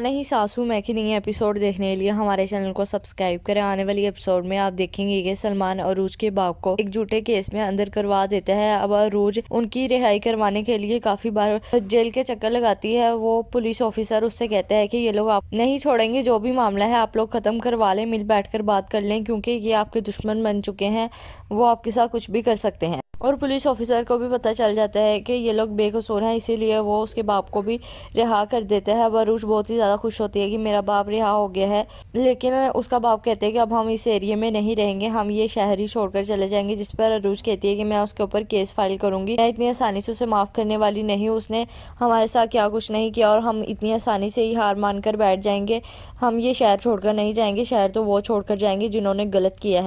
અને હી સાસુ મેખી નહી એપિસોડ દેખને લિયે હમારે ચેનલ કો સબસ્ક્રાઇબ કરે આને વાલી એપિસોડ મે આપ દેખેંગે કે સલમાન ઓર ઉજ કે બાપ કો એક જૂઠે કેસ મેં અંદર કરવા દેતા હે અબ અરુજ ઉનકી રિહાઈ કરવાને કે લિયે કાફી બાર જેલ કે ચક્કર લગાતી હે વો પોલીસ ઓફિસર ઉસે કહેતા હે કે યે લોગ આપ નહીં છોડેંગે જો ભી મામલા હે આપ લોગ ખતમ કરવા લે মিল બેઠકર બાત કર લે ક્યોકી યે આપકે દુશ્મન બન ચુકે હે વો આપકે સાથ કુછ ભી કર સકતે હે और पुलिस ऑफिसर को भी पता चल जाता है कि ये लोग बेकसूर हैं इसीलिए वो उसके बाप को भी रिहा कर देता है बरूच बहुत ही ज़्यादा खुश होती है कि मेरा बाप रिहा हो गया है लेकिन उसका बाप कहते हैं कि अब हम इस एरिया में नहीं रहेंगे हम ये शहर ही छोड़कर चले जाएंगे जिस पर अरूज कहती है कि मैं उसके ऊपर केस फाइल करूंगी मैं इतनी आसानी से उसे माफ़ करने वाली नहीं उसने हमारे साथ क्या कुछ नहीं किया और हम इतनी आसानी से ही हार मान कर बैठ जाएंगे हम ये शहर छोड़कर नहीं जाएंगे शहर तो वो छोड़कर जाएंगे जिन्होंने गलत किया है